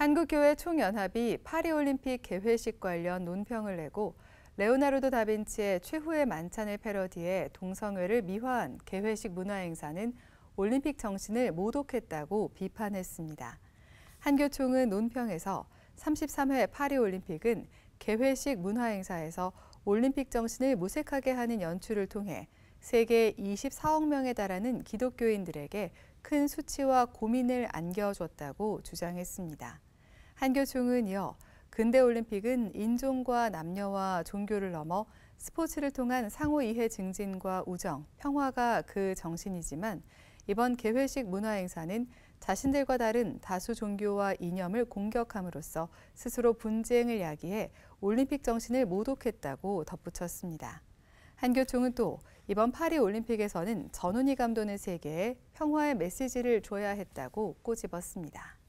한국교회 총연합이 파리올림픽 개회식 관련 논평을 내고 레오나르도 다빈치의 최후의 만찬을 패러디해 동성애를 미화한 개회식 문화행사는 올림픽 정신을 모독했다고 비판했습니다. 한교총은 논평에서 33회 파리올림픽은 개회식 문화행사에서 올림픽 정신을 모색하게 하는 연출을 통해 세계 24억 명에 달하는 기독교인들에게 큰 수치와 고민을 안겨줬다고 주장했습니다. 한교총은 이어 근대 올림픽은 인종과 남녀와 종교를 넘어 스포츠를 통한 상호 이해 증진과 우정, 평화가 그 정신이지만 이번 개회식 문화 행사는 자신들과 다른 다수 종교와 이념을 공격함으로써 스스로 분쟁을 야기해 올림픽 정신을 모독했다고 덧붙였습니다. 한교총은 또 이번 파리 올림픽에서는 전운이 감도는 세계에 평화의 메시지를 줘야 했다고 꼬집었습니다.